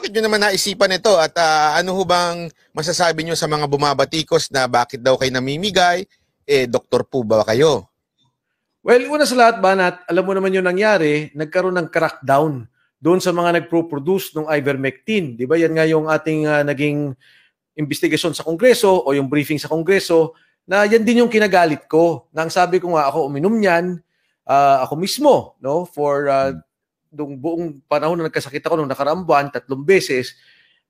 bakit nyo naman naisipan ito at uh, ano ho bang masasabi nyo sa mga bumabatikos na bakit daw kayo namimigay? Eh, doktor po ba kayo? Well, una sa lahat, Banat, alam mo naman yung nangyari, nagkaroon ng crackdown doon sa mga nagpro-produce ng ivermectin. Di ba? Yan nga yung ating uh, naging investigasyon sa Kongreso o yung briefing sa Kongreso na yan din yung kinagalit ko. Nang sabi ko nga, ako uminom niyan, uh, ako mismo, no? For uh, nung buong panahon na nagkasakit ako nung nakaraang buwan, tatlong beses,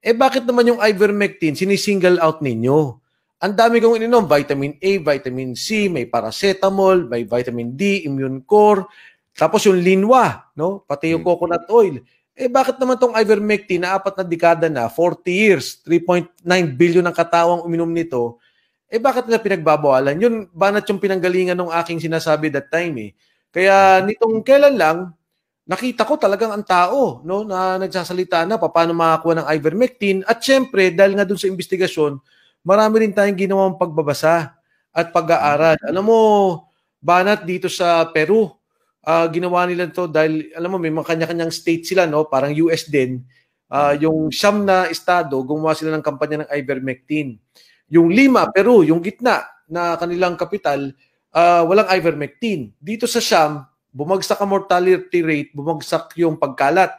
eh bakit naman yung ivermectin sinisingle out ninyo? Ang dami kong ininom, vitamin A, vitamin C, may paracetamol, may vitamin D, immune core, tapos yung linwa, no? pati yung mm. coconut oil. Eh bakit naman tong ivermectin na apat na dekada na, 40 years, 3.9 billion ng katawang uminom nito, eh bakit nila pinagbabawalan? Yun, banat yung pinanggalingan ng aking sinasabi that time eh. Kaya nitong kailan lang, nakita ko talagang ang tao no na nagsasalita na paano makakuha ng ivermectin at syempre dahil nga doon sa investigasyon marami rin tayong ginawang pagbabasa at pag-aaral mm-hmm. alam mo banat dito sa Peru uh, ginawa nila to dahil alam mo may mga kanya-kanyang state sila no parang US din uh, yung siyam na estado gumawa sila ng kampanya ng ivermectin yung lima Peru yung gitna na kanilang kapital uh, walang ivermectin dito sa siyam Bumagsak ang mortality rate, bumagsak yung pagkalat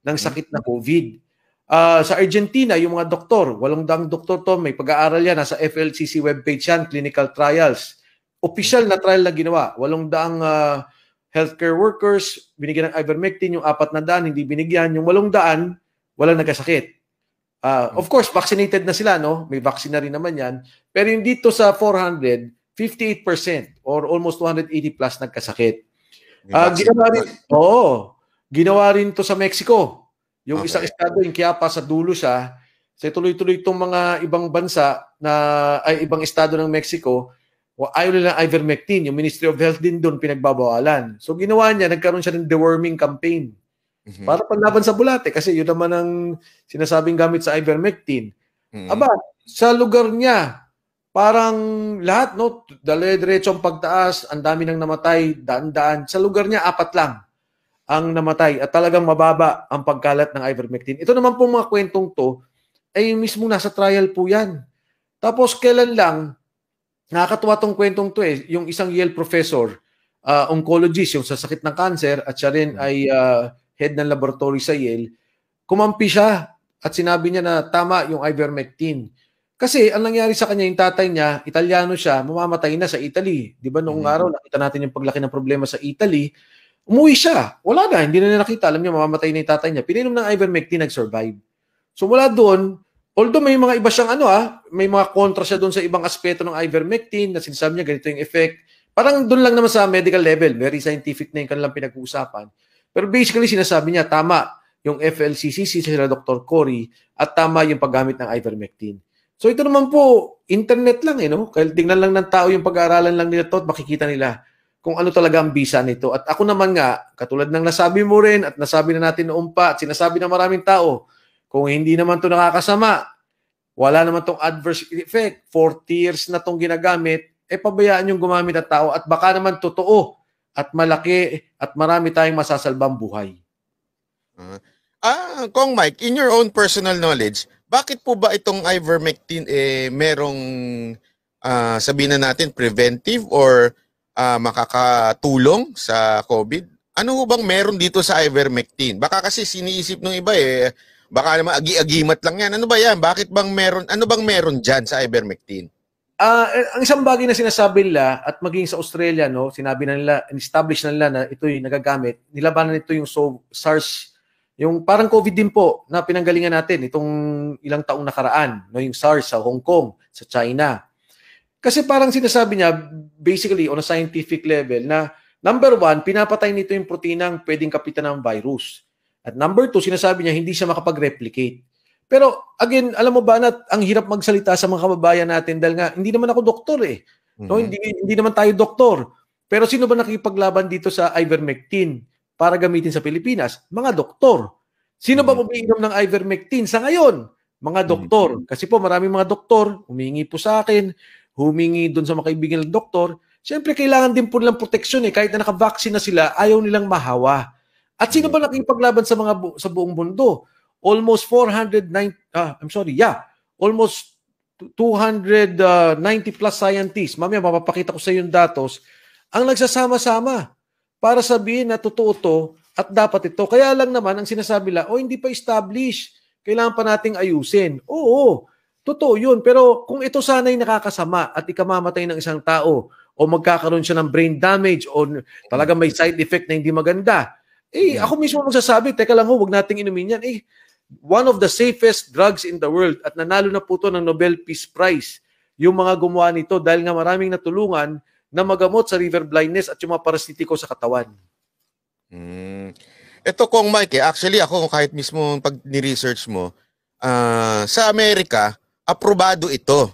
ng sakit na COVID. Uh, sa Argentina, yung mga doktor, walong dang doktor to, may pag-aaral yan, nasa FLCC webpage yan, clinical trials. Official na trial na ginawa, walong daang uh, healthcare workers, binigyan ng ivermectin, yung apat na daan, hindi binigyan, yung walong daan, walang nagkasakit. Uh, of course, vaccinated na sila, no? May vaccine na rin naman yan. Pero yung dito sa 400, 58% or almost 280 plus nagkasakit. Uh, ginawa rin, Oh, ginawa rin to sa Mexico. Yung okay. isang estado, yung Chiapas, sa dulo siya. Sa tuloy-tuloy itong mga ibang bansa na, ay ibang estado ng Mexico, ayaw nila ivermectin. Yung Ministry of Health din doon pinagbabawalan. So ginawa niya, nagkaroon siya ng deworming campaign. Mm-hmm. Para panlaban sa bulate kasi yun naman ang sinasabing gamit sa ivermectin. Mm-hmm. Aba, sa lugar niya, parang lahat, no? Dale-diretso ang pagtaas, ang dami nang namatay, daan-daan. Sa lugar niya, apat lang ang namatay at talagang mababa ang pagkalat ng ivermectin. Ito naman po mga kwentong to, ay mismo nasa trial po yan. Tapos kailan lang, nakakatuwa tong kwentong to eh, yung isang Yale professor, uh, oncologist, yung sa sakit ng cancer, at siya rin ay uh, head ng laboratory sa Yale, kumampi siya at sinabi niya na tama yung ivermectin kasi ang nangyari sa kanya, yung tatay niya, Italiano siya, mamamatay na sa Italy. Di ba noong mm-hmm. araw, nakita natin yung paglaki ng problema sa Italy. Umuwi siya. Wala na, hindi na niya nakita. Alam niya, mamamatay na yung tatay niya. Pininom ng ivermectin, nag-survive. So mula doon, although may mga iba siyang ano ah, may mga kontra siya doon sa ibang aspeto ng ivermectin na sinasabi niya ganito yung effect. Parang doon lang naman sa medical level, very scientific na yung kanilang pinag-uusapan. Pero basically, sinasabi niya, tama yung FLCCC sila Dr. Cory at tama yung paggamit ng ivermectin. So ito naman po, internet lang eh, no? Kaya tingnan lang ng tao yung pag-aaralan lang nila to at makikita nila kung ano talaga ang bisa nito. At ako naman nga, katulad ng nasabi mo rin at nasabi na natin noon pa at sinasabi na maraming tao, kung hindi naman to nakakasama, wala naman tong adverse effect, 40 years na tong ginagamit, eh pabayaan yung gumamit na tao at baka naman totoo at malaki at marami tayong masasalbang buhay. Ah, ah Kong Mike, in your own personal knowledge, bakit po ba itong ivermectin eh merong uh, sabihin na natin preventive or uh, makakatulong sa COVID? Ano bang meron dito sa ivermectin? Baka kasi siniisip ng iba eh baka naman agi-agimat lang yan. Ano ba yan? Bakit bang meron ano bang meron diyan sa ivermectin? Uh, ang isang bagay na sinasabi nila at maging sa Australia no, sinabi na nila, established na nila na ito'y nagagamit. Nilabanan nito yung so, SARS yung parang COVID din po na pinanggalingan natin itong ilang taong nakaraan, no, yung SARS sa Hong Kong, sa China. Kasi parang sinasabi niya, basically on a scientific level, na number one, pinapatay nito yung protinang pwedeng kapitan ng virus. At number two, sinasabi niya, hindi siya makapag-replicate. Pero again, alam mo ba na ang hirap magsalita sa mga kababayan natin dahil nga hindi naman ako doktor eh. No, mm-hmm. hindi hindi naman tayo doktor. Pero sino ba nakikipaglaban dito sa ivermectin? para gamitin sa Pilipinas? Mga doktor. Sino ba mm. umiinom ng ivermectin sa ngayon? Mga mm. doktor. Kasi po maraming mga doktor, humingi po sa akin, humingi doon sa mga kaibigan ng doktor. Siyempre, kailangan din po nilang proteksyon eh. Kahit na nakavaccine na sila, ayaw nilang mahawa. At sino mm. ba paglaban sa mga bu- sa buong mundo? Almost 409, ah, I'm sorry, yeah. Almost 290 ah, plus scientists. Mamaya, mapapakita ko sa iyo yung datos. Ang nagsasama-sama para sabihin na totoo to at dapat ito. Kaya lang naman ang sinasabi nila, oh hindi pa established, kailangan pa nating ayusin. Oo, totoo yun. Pero kung ito sana'y nakakasama at ikamamatay ng isang tao o magkakaroon siya ng brain damage o talaga may side effect na hindi maganda, eh hmm. ako mismo magsasabi, teka lang ho, wag nating inumin yan. Eh, one of the safest drugs in the world at nanalo na po to ng Nobel Peace Prize yung mga gumawa nito dahil nga maraming natulungan na magamot sa river blindness at yung mga parasitiko sa katawan. Mm. Ito kong Mike, eh, actually ako kahit mismo pag ni-research mo, uh, sa Amerika, aprobado ito.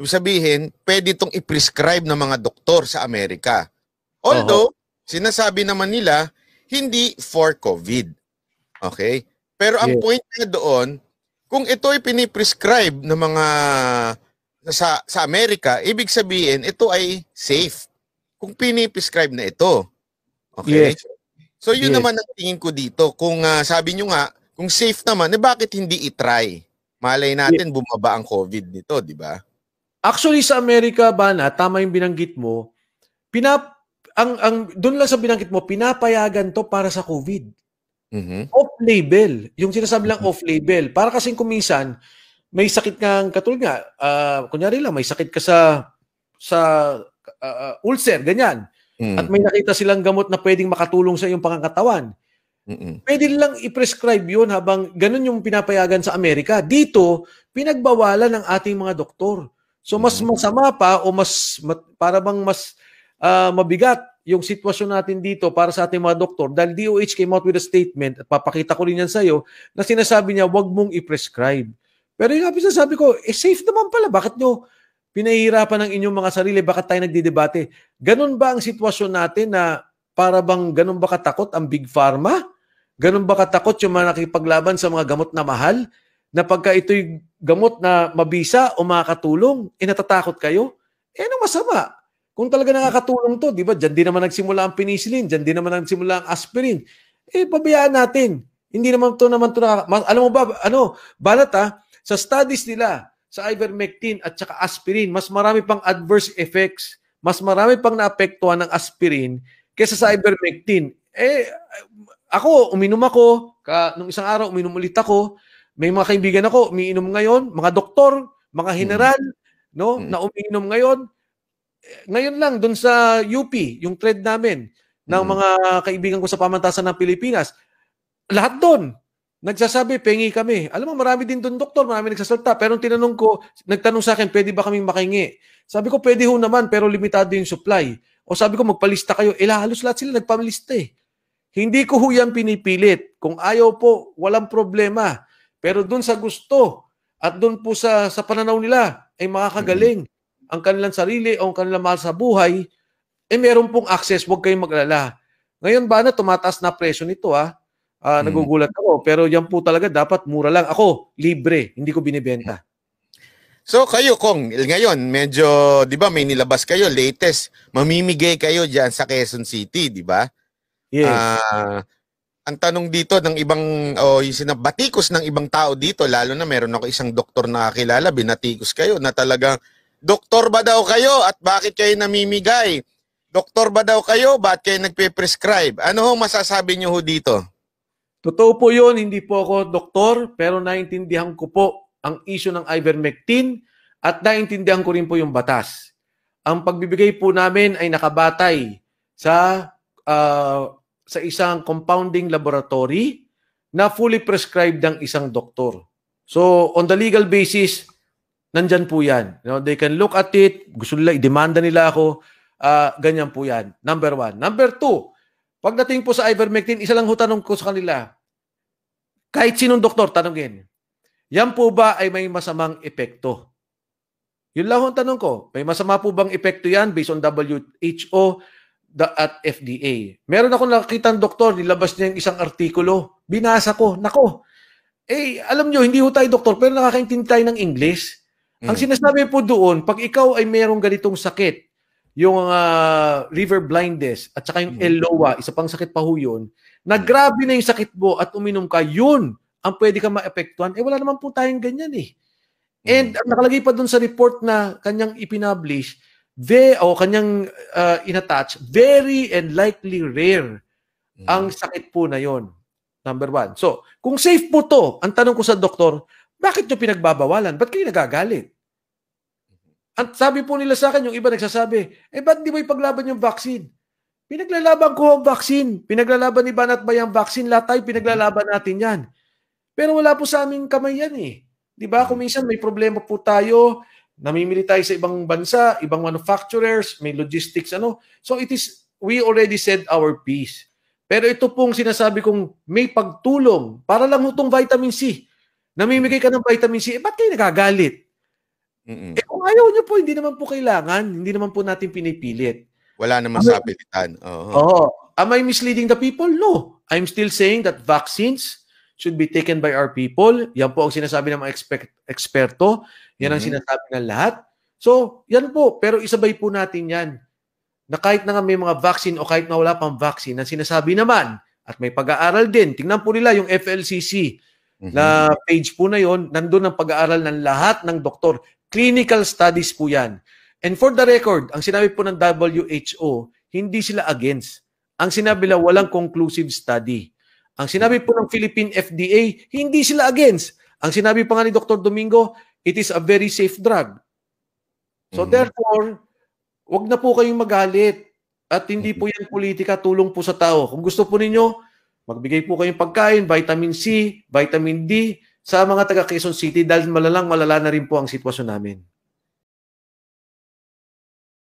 Ibig sabihin, pwede itong i-prescribe ng mga doktor sa Amerika. Although, uh-huh. sinasabi naman nila, hindi for COVID. Okay? Pero ang yes. point niya doon, kung ito ay piniprescribe ng mga sa, sa Amerika, ibig sabihin, ito ay safe. Kung piniprescribe na ito. Okay? Yes. So yun yes. naman ang tingin ko dito. Kung uh, sabi nyo nga, kung safe naman, eh bakit hindi i-try? Malay natin yes. bumaba ang COVID nito, di ba? Actually sa Amerika ba na tama yung binanggit mo, pinap ang ang doon lang sa binanggit mo pinapayagan to para sa COVID. Mm-hmm. Off label. Yung sinasabi lang mm-hmm. off label. Para kasi kumisan may sakit nga ang katulad nga, uh, kunyari lang, may sakit ka sa sa uh, ulcer, ganyan. Mm. At may nakita silang gamot na pwedeng makatulong sa iyong pangangatawan. Mm-mm. Pwede lang i-prescribe yun habang ganun yung pinapayagan sa Amerika. Dito, pinagbawalan ng ating mga doktor. So mas masama pa o mas mat, para bang mas uh, mabigat yung sitwasyon natin dito para sa ating mga doktor dahil DOH came out with a statement at papakita ko rin yan sa iyo na sinasabi niya wag mong i-prescribe. Pero yung nga sabi ko, eh safe naman pala. Bakit nyo pinahihirapan ng inyong mga sarili? Bakit tayo nagdidebate? Ganun ba ang sitwasyon natin na para bang ganun ba katakot ang Big Pharma? Ganun ba katakot yung mga nakipaglaban sa mga gamot na mahal? Na pagka ito'y gamot na mabisa o makakatulong, eh natatakot kayo? Eh ano masama? Kung talaga nakakatulong to, di ba? Diyan din naman nagsimula ang penicillin, diyan din naman nagsimula ang aspirin. Eh, pabayaan natin. Hindi naman to naman to na, alam mo ba, ano, balat ah, sa studies nila, sa ivermectin at saka aspirin, mas marami pang adverse effects, mas marami pang naapektuhan ng aspirin kaysa sa ivermectin. Eh, ako, uminom ako, ka, nung isang araw, uminom ulit ako, may mga kaibigan ako, umiinom ngayon, mga doktor, mga hmm. general, hmm. no, hmm. na umiinom ngayon. Eh, ngayon lang, doon sa UP, yung thread namin, ng hmm. mga kaibigan ko sa pamantasan ng Pilipinas, lahat doon, Nagsasabi, pengi kami. Alam mo, marami din doon, doktor, marami nagsasalta. Pero tinanong ko, nagtanong sa akin, pwede ba kaming makahingi? Sabi ko, pwede ho naman, pero limitado yung supply. O sabi ko, magpalista kayo. Eh, halos lahat sila nagpalista eh. Hindi ko ho yan pinipilit. Kung ayaw po, walang problema. Pero doon sa gusto at doon po sa, sa pananaw nila ay makakagaling mm-hmm. ang kanilang sarili o ang kanilang mahal sa buhay, eh meron pong access, huwag kayong maglala. Ngayon ba na tumataas na presyo nito ah, Uh, Nagugulat ako. Pero yan po talaga dapat mura lang. Ako, libre. Hindi ko binibenta. So kayo kong ngayon medyo 'di ba may nilabas kayo latest mamimigay kayo diyan sa Quezon City 'di ba? Yes. Uh, ang tanong dito ng ibang o oh, yung sinabatikos ng ibang tao dito lalo na meron ako isang doktor na kilala binatikos kayo na talagang doktor ba daw kayo at bakit kayo namimigay? Doktor ba daw kayo? Bakit kayo nagpe-prescribe? Ano ho masasabi niyo ho dito? Totoo po yun, hindi po ako doktor, pero naintindihan ko po ang issue ng ivermectin at naintindihan ko rin po yung batas. Ang pagbibigay po namin ay nakabatay sa uh, sa isang compounding laboratory na fully prescribed ng isang doktor. So, on the legal basis, nandyan po yan. You know, they can look at it, gusto nila, idemanda nila ako, uh, ganyan po yan. Number one. Number two, pagdating po sa ivermectin, isa lang ho tanong ko sa kanila, kahit sinong doktor, tanongin. Yan po ba ay may masamang epekto? Yun lang ang tanong ko. May masama po bang epekto yan based on WHO the, at FDA? Meron akong nakita ng doktor, nilabas niya yung isang artikulo. Binasa ko. Nako. Eh, alam nyo, hindi ho tayo doktor, pero nakakaintindi tayo ng English. Mm. Ang sinasabi po doon, pag ikaw ay mayroong ganitong sakit, yung uh, ah, liver blindness at saka yung mm. ELOA, isa pang sakit pa ho yun, na grabe na yung sakit mo at uminom ka, yun ang pwede ka maapektuhan. Eh wala naman po tayong ganyan eh. And mm-hmm. nakalagay pa doon sa report na kanyang ipinablish, ve o kanyang uh, inattach, very and likely rare mm-hmm. ang sakit po na yun. Number one. So, kung safe po to, ang tanong ko sa doktor, bakit nyo pinagbabawalan? Ba't kayo nagagalit? At sabi po nila sa akin, yung iba nagsasabi, eh ba't di mo ipaglaban yung vaccine? Pinaglalaban ko ang vaccine. Pinaglalaban ni Banat Bay ang vaccine. Lahat tayo pinaglalaban natin yan. Pero wala po sa aming kamay yan eh. Di ba? Kung minsan may problema po tayo, namimili tayo sa ibang bansa, ibang manufacturers, may logistics, ano. So it is, we already said our piece. Pero ito pong sinasabi kong may pagtulong para lang itong vitamin C. Namimigay ka ng vitamin C, eh ba't kayo nagagalit? Mm-mm. Eh kung ayaw nyo po, hindi naman po kailangan, hindi naman po natin pinipilit. Wala namang am sa apelitan. Oo. Oh. Am I misleading the people? No. I'm still saying that vaccines should be taken by our people. Yan po ang sinasabi ng mga eksperto. Yan mm-hmm. ang sinasabi ng lahat. So, yan po. Pero isabay po natin yan na kahit na nga may mga vaccine o kahit na wala pang vaccine, ang sinasabi naman at may pag-aaral din. Tingnan po nila yung FLCC mm-hmm. na page po na yon, nandun ang pag-aaral ng lahat ng doktor. Clinical studies po yan. And for the record, ang sinabi po ng WHO, hindi sila against. Ang sinabi nila, walang conclusive study. Ang sinabi po ng Philippine FDA, hindi sila against. Ang sinabi pa nga ni Dr. Domingo, it is a very safe drug. So mm-hmm. therefore, wag na po kayong magalit. At hindi mm-hmm. po yan politika, tulong po sa tao. Kung gusto po ninyo, magbigay po kayong pagkain, vitamin C, vitamin D, sa mga taga Quezon City dahil malalang malala na rin po ang sitwasyon namin.